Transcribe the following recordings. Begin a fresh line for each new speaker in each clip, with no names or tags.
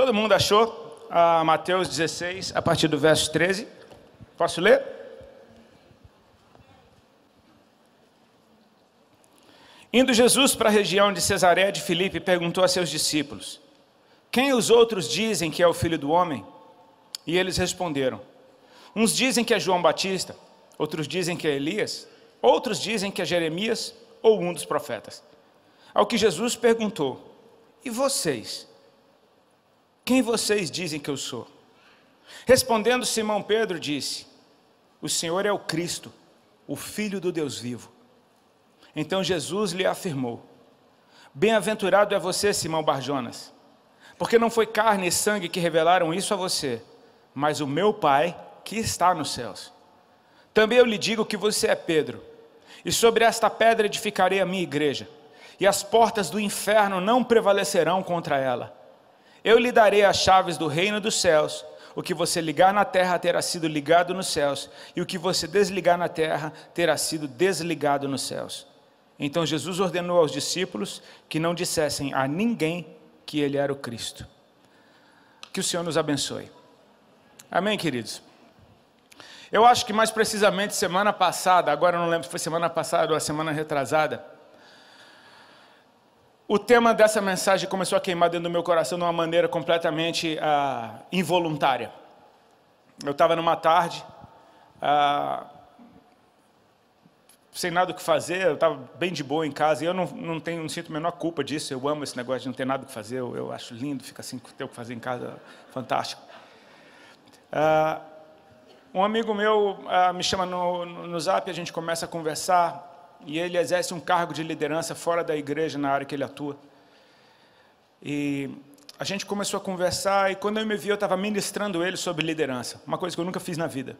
Todo mundo achou? Ah, Mateus 16, a partir do verso 13. Posso ler? Indo Jesus para a região de Cesaré de Filipe, perguntou a seus discípulos: Quem os outros dizem que é o filho do homem? E eles responderam: Uns dizem que é João Batista, outros dizem que é Elias, outros dizem que é Jeremias ou um dos profetas. Ao que Jesus perguntou: E vocês? Quem vocês dizem que eu sou? Respondendo Simão Pedro, disse: O Senhor é o Cristo, o Filho do Deus vivo. Então Jesus lhe afirmou: Bem-aventurado é você, Simão Barjonas, porque não foi carne e sangue que revelaram isso a você, mas o meu Pai que está nos céus. Também eu lhe digo que você é Pedro, e sobre esta pedra edificarei a minha igreja, e as portas do inferno não prevalecerão contra ela. Eu lhe darei as chaves do reino dos céus. O que você ligar na terra terá sido ligado nos céus, e o que você desligar na terra terá sido desligado nos céus. Então Jesus ordenou aos discípulos que não dissessem a ninguém que ele era o Cristo. Que o Senhor nos abençoe. Amém, queridos? Eu acho que mais precisamente semana passada, agora eu não lembro se foi semana passada ou a semana retrasada, o tema dessa mensagem começou a queimar dentro do meu coração de uma maneira completamente ah, involuntária. Eu estava numa tarde, ah, sem nada o que fazer, eu estava bem de boa em casa, e eu não, não, tenho, não sinto a menor culpa disso, eu amo esse negócio de não ter nada o que fazer, eu, eu acho lindo, fica assim, ter o que fazer em casa, fantástico. Ah, um amigo meu ah, me chama no, no, no zap, a gente começa a conversar, e ele exerce um cargo de liderança fora da igreja, na área que ele atua. E a gente começou a conversar, e quando eu me vi, eu estava ministrando ele sobre liderança, uma coisa que eu nunca fiz na vida.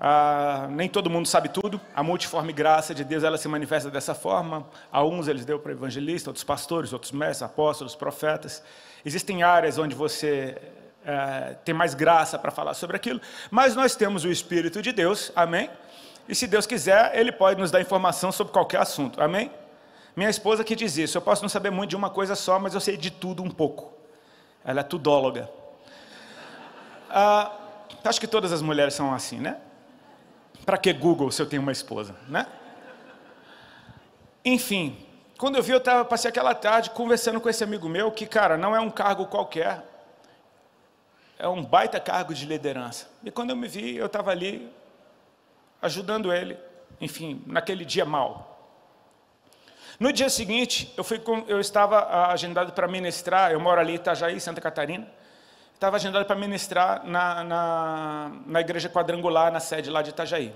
Ah, nem todo mundo sabe tudo, a multiforme graça de Deus ela se manifesta dessa forma. A uns eles deu para evangelistas, outros pastores, outros mestres, apóstolos, profetas. Existem áreas onde você é, tem mais graça para falar sobre aquilo, mas nós temos o Espírito de Deus, amém? E se Deus quiser, Ele pode nos dar informação sobre qualquer assunto. Amém? Minha esposa que diz isso. Eu posso não saber muito de uma coisa só, mas eu sei de tudo um pouco. Ela é tudóloga. Ah, acho que todas as mulheres são assim, né? Para que Google se eu tenho uma esposa, né? Enfim, quando eu vi, eu tava, passei aquela tarde conversando com esse amigo meu, que, cara, não é um cargo qualquer, é um baita cargo de liderança. E quando eu me vi, eu estava ali ajudando ele, enfim, naquele dia mal. No dia seguinte, eu, fui com, eu estava ah, agendado para ministrar, eu moro ali em Itajaí, Santa Catarina, estava agendado para ministrar na, na, na igreja quadrangular, na sede lá de Itajaí.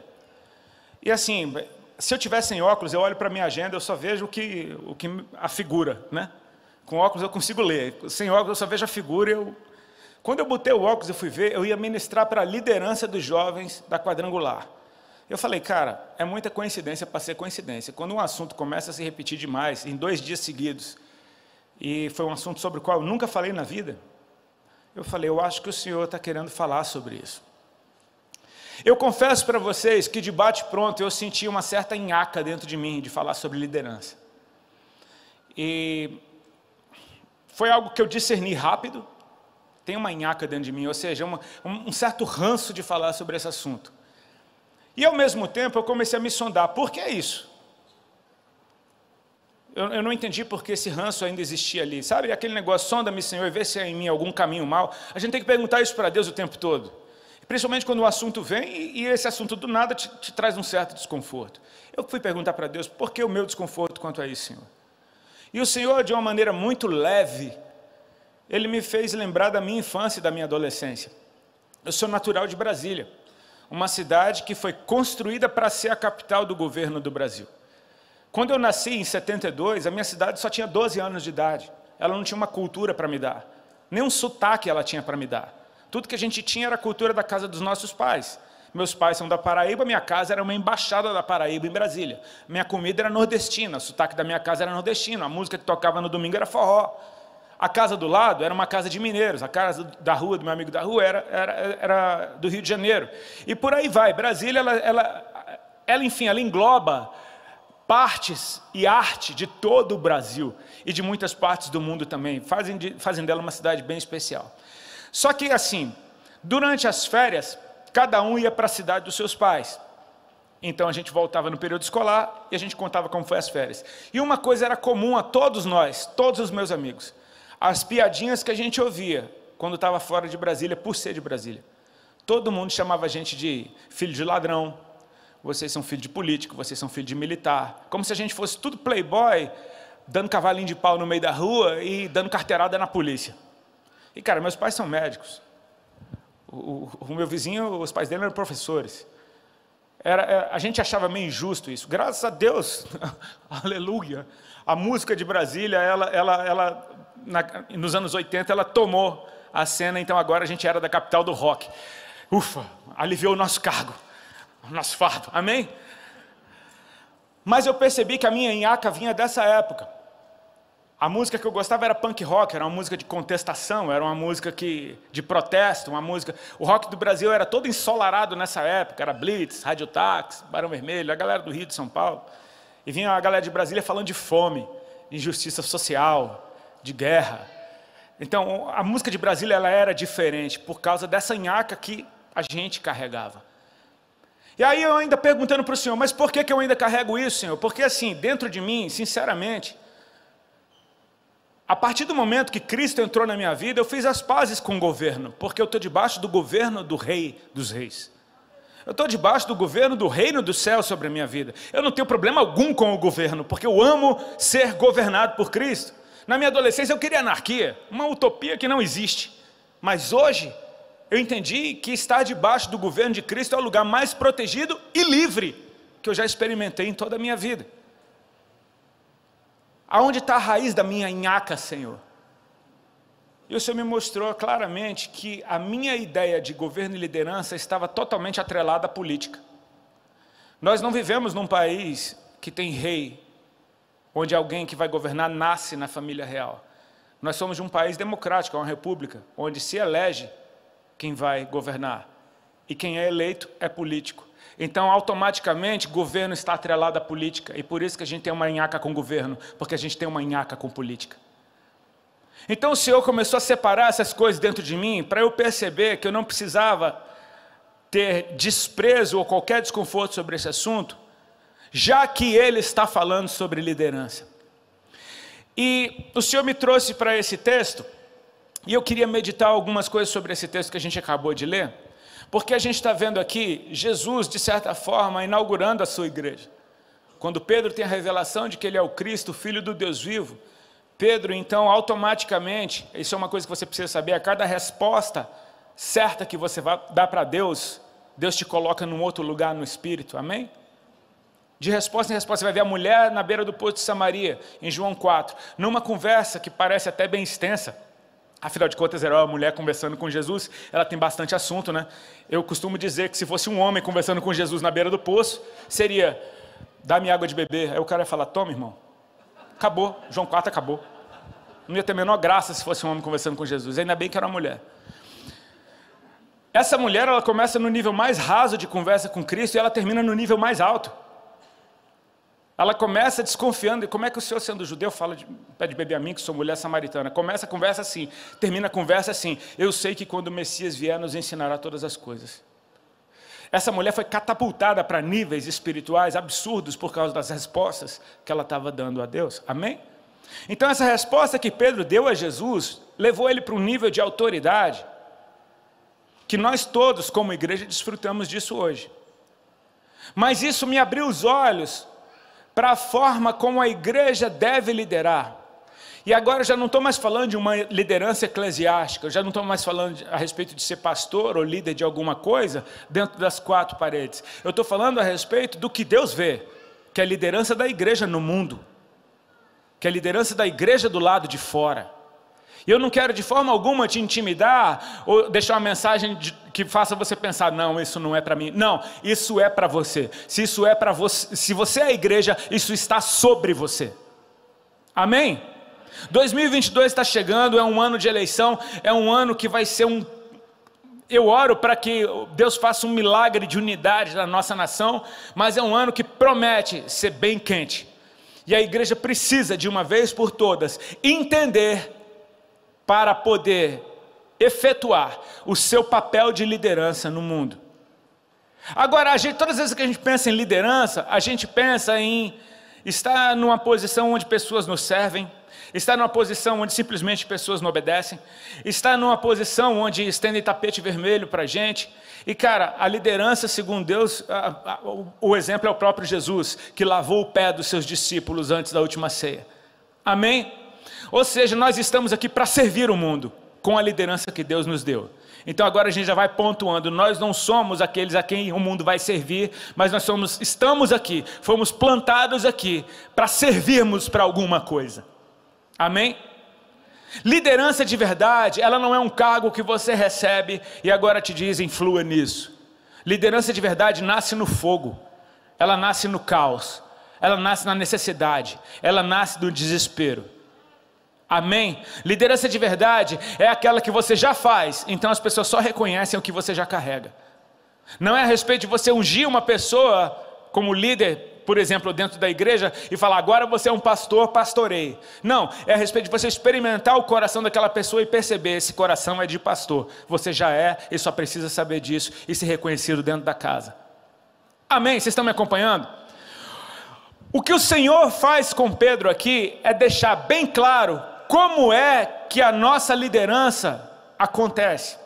E assim, se eu tivesse em óculos, eu olho para a minha agenda, eu só vejo o que, o que a figura, né? Com óculos eu consigo ler, sem óculos eu só vejo a figura. Eu... Quando eu botei o óculos e fui ver, eu ia ministrar para a liderança dos jovens da quadrangular. Eu falei, cara, é muita coincidência para ser coincidência. Quando um assunto começa a se repetir demais, em dois dias seguidos, e foi um assunto sobre o qual eu nunca falei na vida, eu falei, eu acho que o senhor está querendo falar sobre isso. Eu confesso para vocês que de bate-pronto eu senti uma certa nhaca dentro de mim de falar sobre liderança. E foi algo que eu discerni rápido, tem uma nhaca dentro de mim, ou seja, uma, um certo ranço de falar sobre esse assunto. E ao mesmo tempo eu comecei a me sondar, por que isso? Eu, eu não entendi por que esse ranço ainda existia ali, sabe? Aquele negócio, sonda-me, Senhor, e vê se há é em mim algum caminho mal. A gente tem que perguntar isso para Deus o tempo todo. Principalmente quando o assunto vem e, e esse assunto do nada te, te traz um certo desconforto. Eu fui perguntar para Deus, por que o meu desconforto quanto a isso, Senhor? E o Senhor, de uma maneira muito leve, ele me fez lembrar da minha infância e da minha adolescência. Eu sou natural de Brasília uma cidade que foi construída para ser a capital do governo do Brasil. Quando eu nasci, em 72, a minha cidade só tinha 12 anos de idade. Ela não tinha uma cultura para me dar. Nem um sotaque ela tinha para me dar. Tudo que a gente tinha era a cultura da casa dos nossos pais. Meus pais são da Paraíba, minha casa era uma embaixada da Paraíba em Brasília. Minha comida era nordestina, o sotaque da minha casa era nordestino, a música que tocava no domingo era forró. A casa do lado era uma casa de mineiros, a casa da rua do meu amigo da rua era, era, era do Rio de Janeiro. E por aí vai. Brasília, ela, ela, ela, enfim, ela engloba partes e arte de todo o Brasil e de muitas partes do mundo também. Fazem, de, fazem dela uma cidade bem especial. Só que, assim, durante as férias, cada um ia para a cidade dos seus pais. Então a gente voltava no período escolar e a gente contava como foi as férias. E uma coisa era comum a todos nós, todos os meus amigos as piadinhas que a gente ouvia quando estava fora de Brasília, por ser de Brasília. Todo mundo chamava a gente de filho de ladrão, vocês são filho de político, vocês são filho de militar. Como se a gente fosse tudo playboy, dando cavalinho de pau no meio da rua e dando carteirada na polícia. E cara, meus pais são médicos. O, o, o meu vizinho, os pais dele eram professores. Era, é, a gente achava meio injusto isso. Graças a Deus, aleluia, a música de Brasília, ela, ela, ela na, nos anos 80, ela tomou a cena, então agora a gente era da capital do rock. Ufa, aliviou o nosso cargo, o nosso fardo, amém? Mas eu percebi que a minha inhaca vinha dessa época. A música que eu gostava era punk rock, era uma música de contestação, era uma música que, de protesto, uma música. O rock do Brasil era todo ensolarado nessa época, era Blitz, Rádio Táxi, Barão Vermelho, a galera do Rio de São Paulo. E vinha a galera de Brasília falando de fome, injustiça social, de guerra. Então, a música de Brasília ela era diferente por causa dessa nhaca que a gente carregava. E aí eu ainda perguntando para o Senhor, mas por que, que eu ainda carrego isso, Senhor? Porque assim, dentro de mim, sinceramente, a partir do momento que Cristo entrou na minha vida, eu fiz as pazes com o governo, porque eu estou debaixo do governo do Rei dos Reis. Eu estou debaixo do governo do reino do céu sobre a minha vida. Eu não tenho problema algum com o governo, porque eu amo ser governado por Cristo. Na minha adolescência eu queria anarquia, uma utopia que não existe. Mas hoje eu entendi que estar debaixo do governo de Cristo é o lugar mais protegido e livre que eu já experimentei em toda a minha vida. Aonde está a raiz da minha nhaca, Senhor? E o Senhor me mostrou claramente que a minha ideia de governo e liderança estava totalmente atrelada à política. Nós não vivemos num país que tem rei, onde alguém que vai governar nasce na família real. Nós somos um país democrático, é uma república, onde se elege quem vai governar. E quem é eleito é político. Então, automaticamente, governo está atrelado à política. E por isso que a gente tem uma nhaca com governo, porque a gente tem uma nhaca com política. Então o Senhor começou a separar essas coisas dentro de mim para eu perceber que eu não precisava ter desprezo ou qualquer desconforto sobre esse assunto, já que ele está falando sobre liderança. E o Senhor me trouxe para esse texto, e eu queria meditar algumas coisas sobre esse texto que a gente acabou de ler. Porque a gente está vendo aqui Jesus, de certa forma, inaugurando a sua igreja. Quando Pedro tem a revelação de que ele é o Cristo, filho do Deus vivo, Pedro, então, automaticamente, isso é uma coisa que você precisa saber, a cada resposta certa que você dá para Deus, Deus te coloca num outro lugar no espírito, amém? De resposta em resposta, você vai ver a mulher na beira do poço de Samaria, em João 4, numa conversa que parece até bem extensa, Afinal de contas, era uma mulher conversando com Jesus, ela tem bastante assunto, né? Eu costumo dizer que se fosse um homem conversando com Jesus na beira do poço, seria: dá-me água de beber. Aí o cara ia falar: toma, irmão. Acabou, João 4 acabou. Não ia ter a menor graça se fosse um homem conversando com Jesus, ainda bem que era uma mulher. Essa mulher, ela começa no nível mais raso de conversa com Cristo e ela termina no nível mais alto. Ela começa desconfiando, e como é que o senhor, sendo judeu, fala de, pede bebê a mim, que sou mulher samaritana? Começa a conversa assim, termina a conversa assim. Eu sei que quando o Messias vier, nos ensinará todas as coisas. Essa mulher foi catapultada para níveis espirituais absurdos por causa das respostas que ela estava dando a Deus. Amém? Então, essa resposta que Pedro deu a Jesus levou ele para um nível de autoridade que nós todos, como igreja, desfrutamos disso hoje. Mas isso me abriu os olhos para a forma como a igreja deve liderar. E agora eu já não estou mais falando de uma liderança eclesiástica, eu já não estou mais falando a respeito de ser pastor ou líder de alguma coisa dentro das quatro paredes. Eu estou falando a respeito do que Deus vê, que é a liderança da igreja no mundo, que é a liderança da igreja do lado de fora. E eu não quero de forma alguma te intimidar ou deixar uma mensagem de, que faça você pensar: não, isso não é para mim. Não, isso é para você. Se isso é para você, se você é a igreja, isso está sobre você. Amém? 2022 está chegando, é um ano de eleição, é um ano que vai ser um. Eu oro para que Deus faça um milagre de unidade na nossa nação, mas é um ano que promete ser bem quente. E a igreja precisa, de uma vez por todas, entender para poder efetuar o seu papel de liderança no mundo. Agora, gente, todas as vezes que a gente pensa em liderança, a gente pensa em estar numa posição onde pessoas nos servem, estar numa posição onde simplesmente pessoas não obedecem, estar numa posição onde estendem tapete vermelho para a gente. E, cara, a liderança, segundo Deus, a, a, o exemplo é o próprio Jesus, que lavou o pé dos seus discípulos antes da última ceia. Amém? Ou seja, nós estamos aqui para servir o mundo com a liderança que Deus nos deu. Então agora a gente já vai pontuando, nós não somos aqueles a quem o mundo vai servir, mas nós somos, estamos aqui, fomos plantados aqui para servirmos para alguma coisa. Amém? Liderança de verdade, ela não é um cargo que você recebe e agora te dizem flua nisso. Liderança de verdade nasce no fogo, ela nasce no caos, ela nasce na necessidade, ela nasce do desespero. Amém? Liderança de verdade é aquela que você já faz, então as pessoas só reconhecem o que você já carrega. Não é a respeito de você ungir uma pessoa como líder, por exemplo, dentro da igreja, e falar agora você é um pastor, pastorei. Não, é a respeito de você experimentar o coração daquela pessoa e perceber esse coração é de pastor. Você já é e só precisa saber disso e ser reconhecido dentro da casa. Amém? Vocês estão me acompanhando? O que o Senhor faz com Pedro aqui é deixar bem claro como é que a nossa liderança acontece?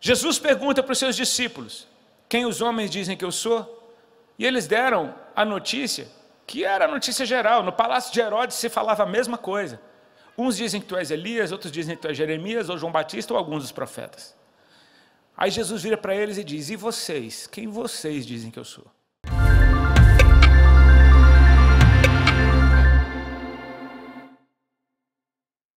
Jesus pergunta para os seus discípulos: Quem os homens dizem que eu sou? E eles deram a notícia, que era a notícia geral. No palácio de Herodes se falava a mesma coisa. Uns dizem que tu és Elias, outros dizem que tu és Jeremias, ou João Batista, ou alguns dos profetas. Aí Jesus vira para eles e diz: E vocês? Quem vocês dizem que eu sou?